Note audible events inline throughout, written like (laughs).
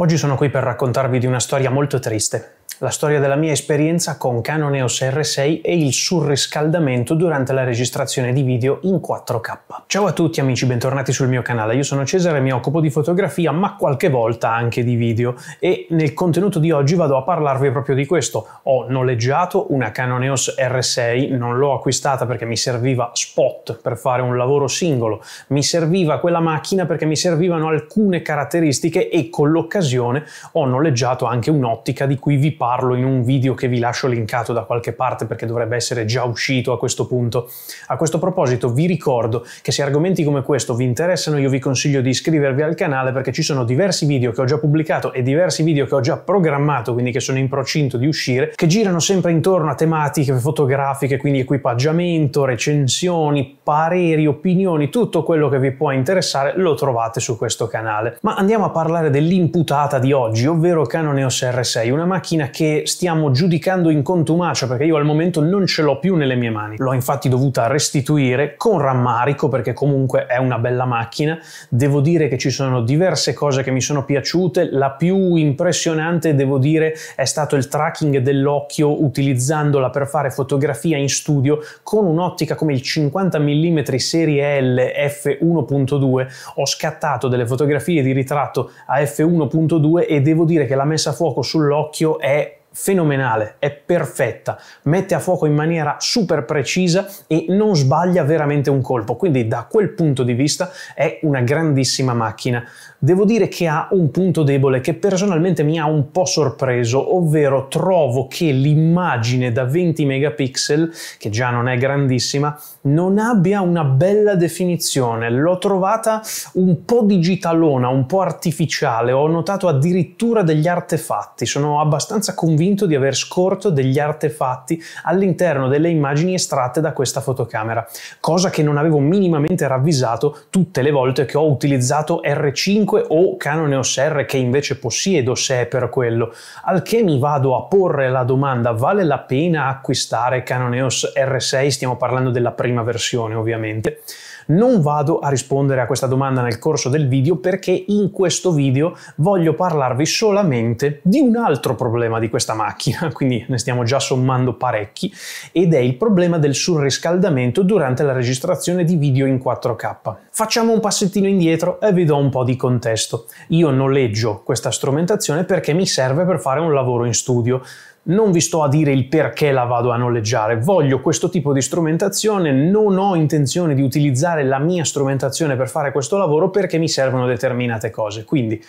Oggi sono qui per raccontarvi di una storia molto triste, la storia della mia esperienza con Canon EOS R6 e il surriscaldamento durante la registrazione di video in 4K. Ciao a tutti amici, bentornati sul mio canale. Io sono Cesare, mi occupo di fotografia, ma qualche volta anche di video e nel contenuto di oggi vado a parlarvi proprio di questo. Ho noleggiato una Canon EOS R6, non l'ho acquistata perché mi serviva spot per fare un lavoro singolo, mi serviva quella macchina perché mi servivano alcune caratteristiche e con l'occasione occasione ho noleggiato anche un'ottica di cui vi parlo in un video che vi lascio linkato da qualche parte perché dovrebbe essere già uscito a questo punto. A questo proposito vi ricordo che se argomenti come questo vi interessano io vi consiglio di iscrivervi al canale perché ci sono diversi video che ho già pubblicato e diversi video che ho già programmato, quindi che sono in procinto di uscire, che girano sempre intorno a tematiche fotografiche, quindi equipaggiamento, recensioni, pareri, opinioni, tutto quello che vi può interessare lo trovate su questo canale. Ma andiamo a parlare dell'imputato puntata di oggi, ovvero Canon EOS R6, una macchina che stiamo giudicando in contumacia perché io al momento non ce l'ho più nelle mie mani. L'ho infatti dovuta restituire con rammarico perché comunque è una bella macchina. Devo dire che ci sono diverse cose che mi sono piaciute, la più impressionante devo dire è stato il tracking dell'occhio utilizzandola per fare fotografia in studio con un'ottica come il 50 mm serie L f1.2. Ho scattato delle fotografie di ritratto a f1.2 1.2 e devo dire che la messa a fuoco sull'occhio è fenomenale, è perfetta, mette a fuoco in maniera super precisa e non sbaglia veramente un colpo, quindi da quel punto di vista è una grandissima macchina. Devo dire che ha un punto debole che personalmente mi ha un po' sorpreso, ovvero trovo che l'immagine da 20 megapixel, che già non è grandissima, non abbia una bella definizione, l'ho trovata un po' digitalona, un po' artificiale, ho notato addirittura degli artefatti, sono abbastanza convinto convinto di aver scorto degli artefatti all'interno delle immagini estratte da questa fotocamera, cosa che non avevo minimamente ravvisato tutte le volte che ho utilizzato R5 o Canon EOS R che invece possiedo se è per quello, al che mi vado a porre la domanda vale la pena acquistare Canon EOS R6, stiamo parlando della prima versione ovviamente. Non vado a rispondere a questa domanda nel corso del video perché in questo video voglio parlarvi solamente di un altro problema di questa macchina, (laughs) quindi ne stiamo già sommando parecchi, ed è il problema del surriscaldamento durante la registrazione di video in 4K. Facciamo un passettino indietro e vi do un po' di contesto. Io noleggio questa strumentazione perché mi serve per fare un lavoro in studio. Non vi sto a dire il perché la vado a noleggiare, voglio questo tipo di strumentazione, non ho intenzione di utilizzare la mia strumentazione per fare questo lavoro perché mi servono determinate cose. Quindi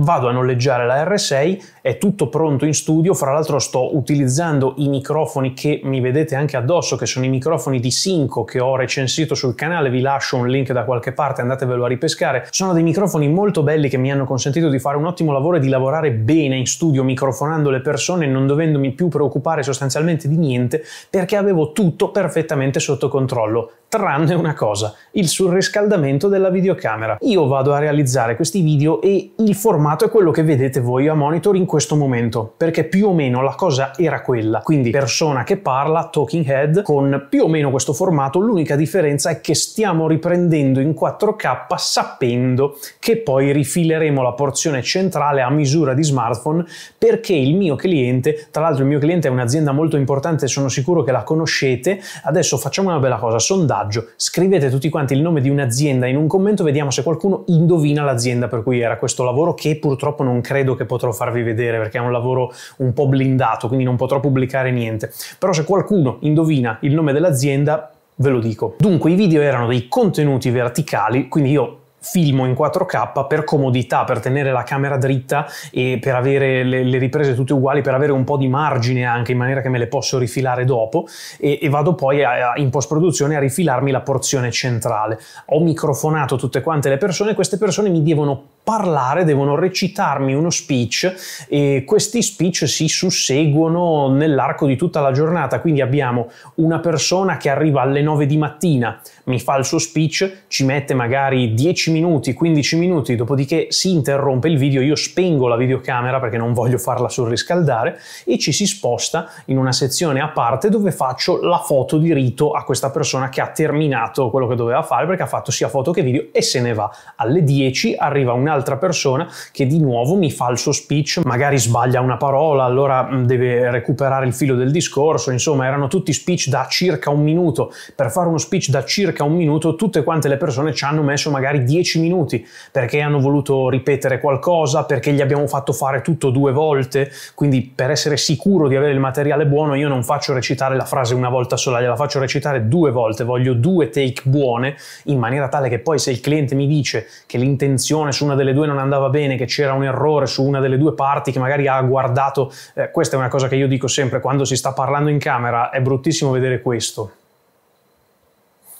vado a noleggiare la R6, è tutto pronto in studio, fra l'altro sto utilizzando i microfoni che mi vedete anche addosso, che sono i microfoni di Synco che ho recensito sul canale, vi lascio un link da qualche parte, andatevelo a ripescare, sono dei microfoni molto belli che mi hanno consentito di fare un ottimo lavoro e di lavorare bene in studio microfonando le persone, non dovendomi più preoccupare sostanzialmente di niente, perché avevo tutto perfettamente sotto controllo tranne una cosa, il surriscaldamento della videocamera. Io vado a realizzare questi video e il formato è quello che vedete voi a monitor in questo momento, perché più o meno la cosa era quella, quindi persona che parla, talking head, con più o meno questo formato, l'unica differenza è che stiamo riprendendo in 4K sapendo che poi rifileremo la porzione centrale a misura di smartphone perché il mio cliente, tra l'altro il mio cliente è un'azienda molto importante, sono sicuro che la conoscete, adesso facciamo una bella cosa, sondate sondaggio. Scrivete tutti quanti il nome di un'azienda in un commento, vediamo se qualcuno indovina l'azienda per cui era questo lavoro, che purtroppo non credo che potrò farvi vedere perché è un lavoro un po' blindato, quindi non potrò pubblicare niente. Però se qualcuno indovina il nome dell'azienda, ve lo dico. Dunque, i video erano dei contenuti verticali, quindi io filmo in 4K per comodità, per tenere la camera dritta e per avere le, le, riprese tutte uguali, per avere un po' di margine anche in maniera che me le posso rifilare dopo e, e vado poi a, a, in post produzione a rifilarmi la porzione centrale. Ho microfonato tutte quante le persone, queste persone mi devono parlare, devono recitarmi uno speech e questi speech si susseguono nell'arco di tutta la giornata, quindi abbiamo una persona che arriva alle 9 di mattina, mi fa il suo speech, ci mette magari 10 minuti, 15 minuti, dopodiché si interrompe il video, io spengo la videocamera perché non voglio farla surriscaldare e ci si sposta in una sezione a parte dove faccio la foto di rito a questa persona che ha terminato quello che doveva fare perché ha fatto sia foto che video e se ne va. Alle 10 arriva un'altra persona che di nuovo mi fa il suo speech, magari sbaglia una parola, allora mm, deve recuperare il filo del discorso, insomma erano tutti speech da circa un minuto. Per fare uno speech da circa circa un minuto tutte quante le persone ci hanno messo magari 10 minuti perché hanno voluto ripetere qualcosa, perché gli abbiamo fatto fare tutto due volte, quindi per essere sicuro di avere il materiale buono io non faccio recitare la frase una volta sola, gliela faccio recitare due volte, voglio due take buone in maniera tale che poi se il cliente mi dice che l'intenzione su una delle due non andava bene, che c'era un errore su una delle due parti, che magari ha guardato, eh, questa è una cosa che io dico sempre quando si sta parlando in camera, è bruttissimo vedere questo,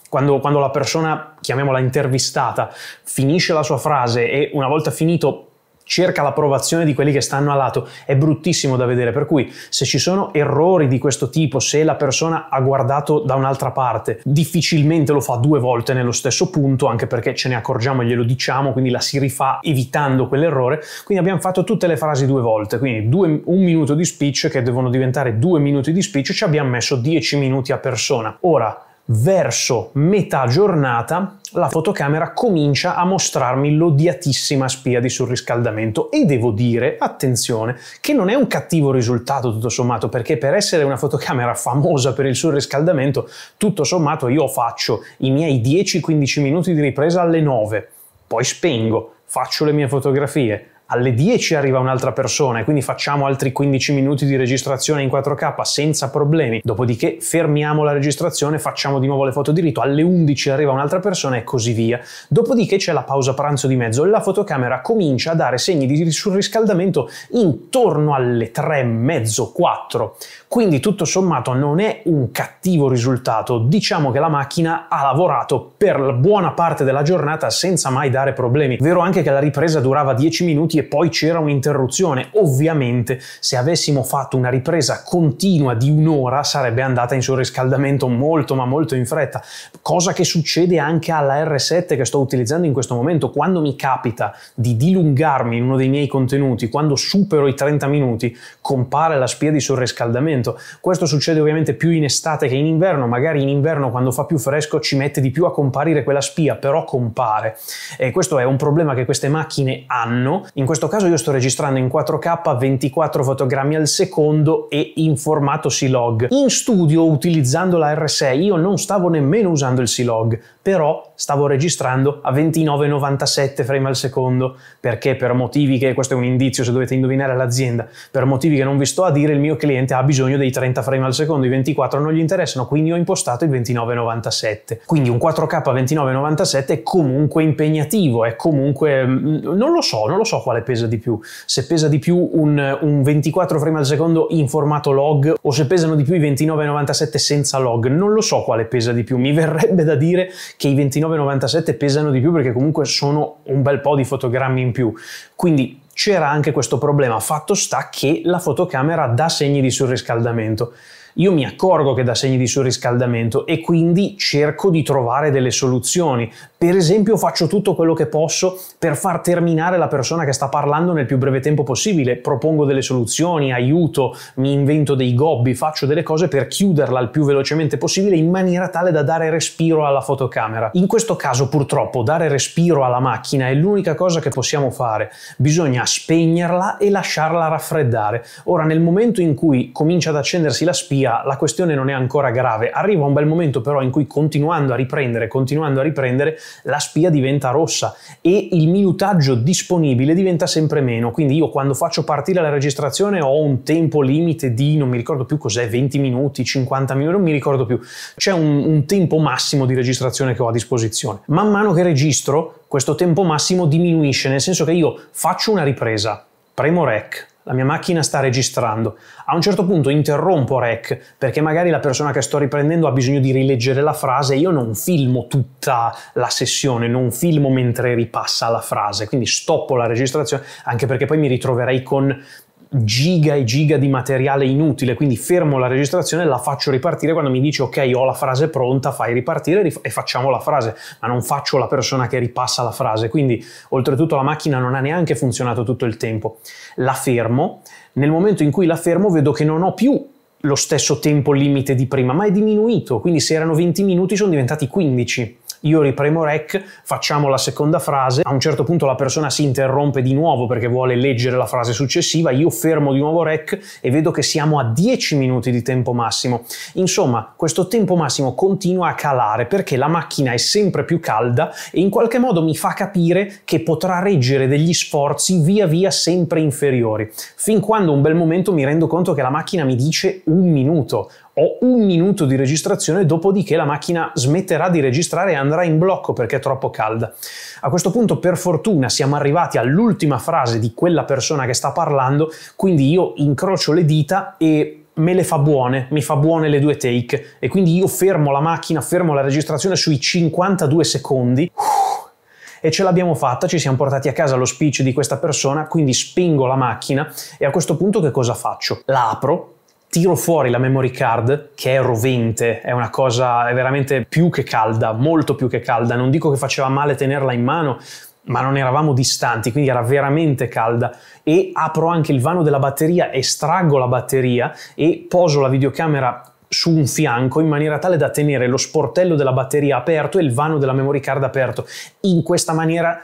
quando, quando, la persona, chiamiamola intervistata, finisce la sua frase e una volta finito cerca l'approvazione di quelli che stanno a lato, è bruttissimo da vedere, per cui se ci sono errori di questo tipo, se la persona ha guardato da un'altra parte, difficilmente lo fa due volte nello stesso punto, anche perché ce ne accorgiamo e glielo diciamo, quindi la si rifà evitando quell'errore, quindi abbiamo fatto tutte le frasi due volte, quindi due, un minuto di speech che devono diventare due minuti di speech, ci abbiamo messo dieci minuti a persona. Ora, verso metà giornata la fotocamera comincia a mostrarmi l'odiatissima spia di surriscaldamento e devo dire, attenzione, che non è un cattivo risultato tutto sommato perché per essere una fotocamera famosa per il surriscaldamento tutto sommato io faccio i miei 10-15 minuti di ripresa alle 9, poi spengo, faccio le mie fotografie, alle 10 arriva un'altra persona e quindi facciamo altri 15 minuti di registrazione in 4K senza problemi, dopodiché fermiamo la registrazione, facciamo di nuovo le foto di diritto, alle 11 arriva un'altra persona e così via. Dopodiché c'è la pausa pranzo di mezzo e la fotocamera comincia a dare segni di surriscaldamento intorno alle 3 e mezzo, 4. Quindi tutto sommato non è un cattivo risultato, diciamo che la macchina ha lavorato per buona parte della giornata senza mai dare problemi. Vero anche che la ripresa durava 10 minuti e poi c'era un'interruzione. Ovviamente se avessimo fatto una ripresa continua di un'ora sarebbe andata in surriscaldamento molto ma molto in fretta, cosa che succede anche alla R7 che sto utilizzando in questo momento. Quando mi capita di dilungarmi in uno dei miei contenuti, quando supero i 30 minuti, compare la spia di surriscaldamento. Questo succede ovviamente più in estate che in inverno, magari in inverno quando fa più fresco ci mette di più a comparire quella spia, però compare. E questo è un problema che queste macchine hanno in questo caso io sto registrando in 4K 24 fotogrammi al secondo e in formato C-Log. In studio utilizzando la R6 io non stavo nemmeno usando il C-Log, però stavo registrando a 29,97 frame al secondo, perché per motivi che, questo è un indizio se dovete indovinare l'azienda, per motivi che non vi sto a dire il mio cliente ha bisogno dei 30 frame al secondo, i 24 non gli interessano, quindi ho impostato il 29,97. Quindi un 4K 29,97 è comunque impegnativo, è comunque... Mm, non lo so, non lo so quale quale pesa di più, se pesa di più un, un 24 frame al secondo in formato log o se pesano di più i 29,97 senza log, non lo so quale pesa di più, mi verrebbe da dire che i 29,97 pesano di più perché comunque sono un bel po' di fotogrammi in più, quindi c'era anche questo problema, fatto sta che la fotocamera dà segni di surriscaldamento io mi accorgo che dà segni di surriscaldamento e quindi cerco di trovare delle soluzioni per esempio faccio tutto quello che posso per far terminare la persona che sta parlando nel più breve tempo possibile, propongo delle soluzioni, aiuto, mi invento dei gobbi, faccio delle cose per chiuderla il più velocemente possibile in maniera tale da dare respiro alla fotocamera. In questo caso purtroppo dare respiro alla macchina è l'unica cosa che possiamo fare, bisogna spegnerla e lasciarla raffreddare. Ora nel momento in cui comincia ad accendersi la spia la questione non è ancora grave, arriva un bel momento però in cui continuando a riprendere, continuando a riprendere, la spia diventa rossa e il minutaggio disponibile diventa sempre meno. Quindi io quando faccio partire la registrazione ho un tempo limite di, non mi ricordo più cos'è, 20 minuti, 50 minuti, non mi ricordo più. C'è un, un tempo massimo di registrazione che ho a disposizione. Man mano che registro, questo tempo massimo diminuisce, nel senso che io faccio una ripresa, premo rec, la mia macchina sta registrando, a un certo punto interrompo rec perché magari la persona che sto riprendendo ha bisogno di rileggere la frase, io non filmo tutta la sessione, non filmo mentre ripassa la frase, quindi stoppo la registrazione anche perché poi mi ritroverei con giga e giga di materiale inutile, quindi fermo la registrazione e la faccio ripartire quando mi dice ok ho la frase pronta, fai ripartire e facciamo la frase, ma non faccio la persona che ripassa la frase, quindi oltretutto la macchina non ha neanche funzionato tutto il tempo. La fermo, nel momento in cui la fermo vedo che non ho più lo stesso tempo limite di prima, ma è diminuito, quindi se erano 20 minuti sono diventati 15 io ripremo rec, facciamo la seconda frase, a un certo punto la persona si interrompe di nuovo perché vuole leggere la frase successiva, io fermo di nuovo rec e vedo che siamo a 10 minuti di tempo massimo. Insomma, questo tempo massimo continua a calare perché la macchina è sempre più calda e in qualche modo mi fa capire che potrà reggere degli sforzi via via sempre inferiori, fin quando un bel momento mi rendo conto che la macchina mi dice un minuto ho un minuto di registrazione, dopodiché la macchina smetterà di registrare e andrà in blocco perché è troppo calda. A questo punto, per fortuna, siamo arrivati all'ultima frase di quella persona che sta parlando, quindi io incrocio le dita e me le fa buone, mi fa buone le due take e quindi io fermo la macchina, fermo la registrazione sui 52 secondi e ce l'abbiamo fatta, ci siamo portati a casa lo speech di questa persona, quindi spengo la macchina e a questo punto che cosa faccio? La apro tiro fuori la memory card che è rovente, è una cosa è veramente più che calda, molto più che calda, non dico che faceva male tenerla in mano, ma non eravamo distanti, quindi era veramente calda e apro anche il vano della batteria, estraggo la batteria e poso la videocamera su un fianco in maniera tale da tenere lo sportello della batteria aperto e il vano della memory card aperto. In questa maniera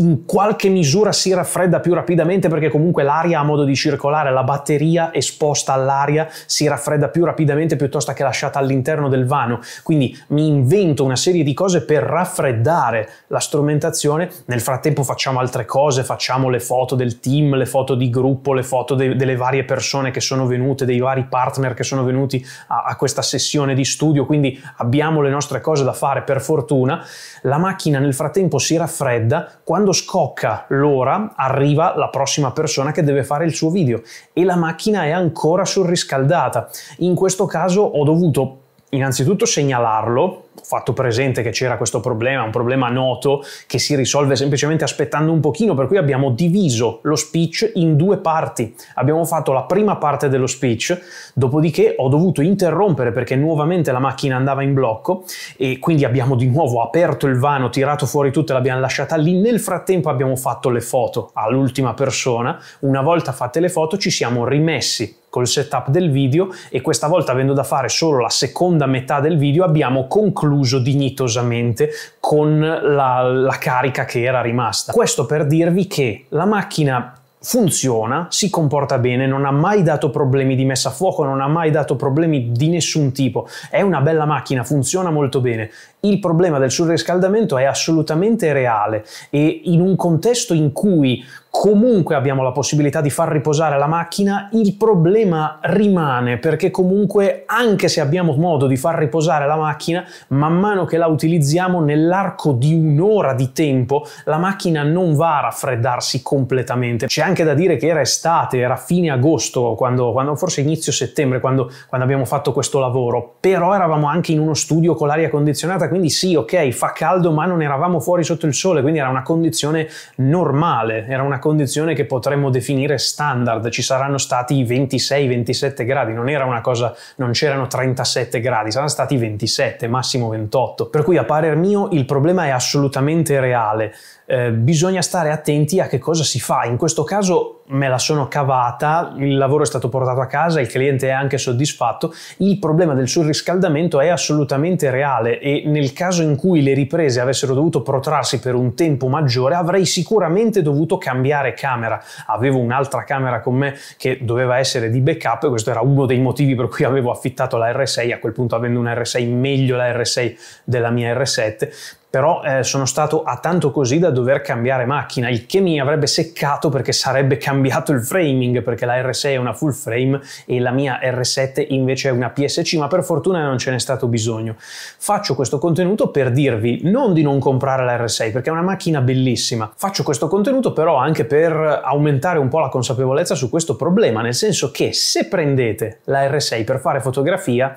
in qualche misura si raffredda più rapidamente perché comunque l'aria ha modo di circolare, la batteria esposta all'aria si raffredda più rapidamente piuttosto che lasciata all'interno del vano. Quindi mi invento una serie di cose per raffreddare la strumentazione, nel frattempo facciamo altre cose, facciamo le foto del team, le foto di gruppo, le foto de- delle varie persone che sono venute, dei vari partner che sono venuti a-, a questa sessione di studio, quindi abbiamo le nostre cose da fare per fortuna. La macchina nel frattempo si raffredda quando quando scocca l'ora arriva la prossima persona che deve fare il suo video e la macchina è ancora surriscaldata. In questo caso ho dovuto innanzitutto segnalarlo, ho fatto presente che c'era questo problema, un problema noto che si risolve semplicemente aspettando un pochino, per cui abbiamo diviso lo speech in due parti. Abbiamo fatto la prima parte dello speech, dopodiché ho dovuto interrompere perché nuovamente la macchina andava in blocco e quindi abbiamo di nuovo aperto il vano, tirato fuori tutto e l'abbiamo lasciata lì. Nel frattempo abbiamo fatto le foto all'ultima persona, una volta fatte le foto ci siamo rimessi col setup del video e questa volta avendo da fare solo la seconda metà del video abbiamo concluso dignitosamente con la, la carica che era rimasta. Questo per dirvi che la macchina funziona, si comporta bene, non ha mai dato problemi di messa a fuoco, non ha mai dato problemi di nessun tipo. È una bella macchina, funziona molto bene. Il problema del surriscaldamento è assolutamente reale e in un contesto in cui comunque abbiamo la possibilità di far riposare la macchina, il problema rimane perché comunque anche se abbiamo modo di far riposare la macchina, man mano che la utilizziamo nell'arco di un'ora di tempo, la macchina non va a raffreddarsi completamente. C'è anche da dire che era estate, era fine agosto, quando, quando forse inizio settembre, quando, quando abbiamo fatto questo lavoro, però eravamo anche in uno studio con l'aria condizionata, quindi sì, ok, fa caldo, ma non eravamo fuori sotto il sole, quindi era una condizione normale, era una condizione che potremmo definire standard, ci saranno stati 26-27 gradi, non era una cosa, non c'erano 37 gradi, saranno stati 27, massimo 28. Per cui a parer mio il problema è assolutamente reale, eh, bisogna stare attenti a che cosa si fa. In questo caso me la sono cavata, il lavoro è stato portato a casa, il cliente è anche soddisfatto, il problema del surriscaldamento è assolutamente reale e nel caso in cui le riprese avessero dovuto protrarsi per un tempo maggiore avrei sicuramente dovuto cambiare camera. Avevo un'altra camera con me che doveva essere di backup e questo era uno dei motivi per cui avevo affittato la R6, a quel punto avendo una R6 meglio la R6 della mia R7, però eh, sono stato a tanto così da dover cambiare macchina, il che mi avrebbe seccato perché sarebbe cambiato il framing, perché la R6 è una full frame e la mia R7 invece è una PSC, ma per fortuna non ce n'è stato bisogno. Faccio questo contenuto per dirvi non di non comprare la R6, perché è una macchina bellissima, faccio questo contenuto però anche per aumentare un po' la consapevolezza su questo problema, nel senso che se prendete la R6 per fare fotografia,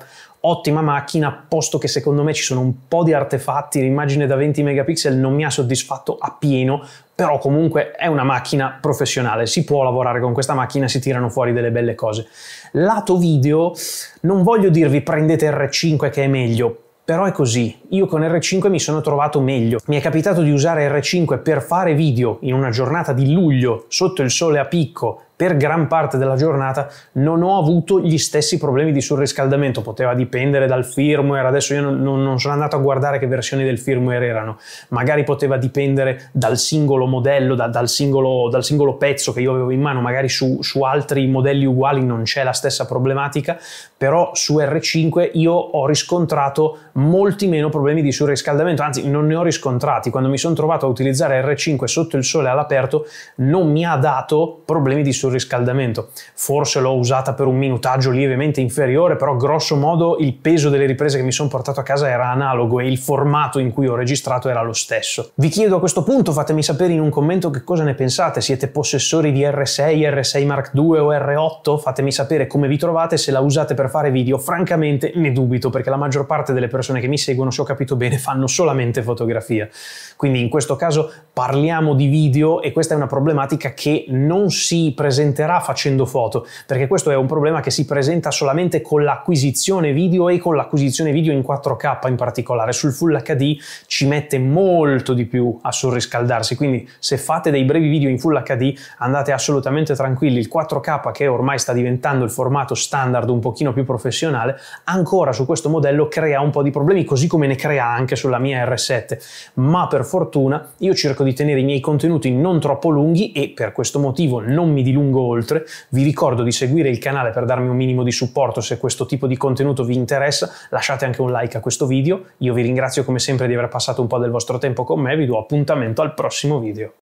ottima macchina, posto che secondo me ci sono un po' di artefatti, l'immagine da 20 megapixel non mi ha soddisfatto appieno, però comunque è una macchina professionale, si può lavorare con questa macchina, si tirano fuori delle belle cose. Lato video, non voglio dirvi prendete R5 che è meglio, però è così, io con R5 mi sono trovato meglio. Mi è capitato di usare R5 per fare video in una giornata di luglio sotto il sole a picco per gran parte della giornata non ho avuto gli stessi problemi di surriscaldamento, poteva dipendere dal firmware, adesso io non, non, sono andato a guardare che versioni del firmware erano, magari poteva dipendere dal singolo modello, da, dal, singolo, dal, singolo, pezzo che io avevo in mano, magari su, su altri modelli uguali non c'è la stessa problematica, però su R5 io ho riscontrato molti meno problemi di surriscaldamento, anzi non ne ho riscontrati, quando mi sono trovato a utilizzare R5 sotto il sole all'aperto non mi ha dato problemi di surriscaldamento surriscaldamento. Forse l'ho usata per un minutaggio lievemente inferiore, però grosso modo il peso delle riprese che mi sono portato a casa era analogo e il formato in cui ho registrato era lo stesso. Vi chiedo a questo punto, fatemi sapere in un commento che cosa ne pensate, siete possessori di R6, R6 Mark II o R8? Fatemi sapere come vi trovate, se la usate per fare video, francamente ne dubito perché la maggior parte delle persone che mi seguono, se ho capito bene, fanno solamente fotografia. Quindi in questo caso parliamo di video e questa è una problematica che non si presenta presenterà facendo foto, perché questo è un problema che si presenta solamente con l'acquisizione video e con l'acquisizione video in 4K in particolare. Sul Full HD ci mette molto di più a surriscaldarsi, quindi se fate dei brevi video in Full HD andate assolutamente tranquilli, il 4K che ormai sta diventando il formato standard un pochino più professionale, ancora su questo modello crea un po' di problemi, così come ne crea anche sulla mia R7, ma per fortuna io cerco di tenere i miei contenuti non troppo lunghi e per questo motivo non mi dilungo lungo oltre. Vi ricordo di seguire il canale per darmi un minimo di supporto se questo tipo di contenuto vi interessa. Lasciate anche un like a questo video. Io vi ringrazio come sempre di aver passato un po' del vostro tempo con me. Vi do appuntamento al prossimo video.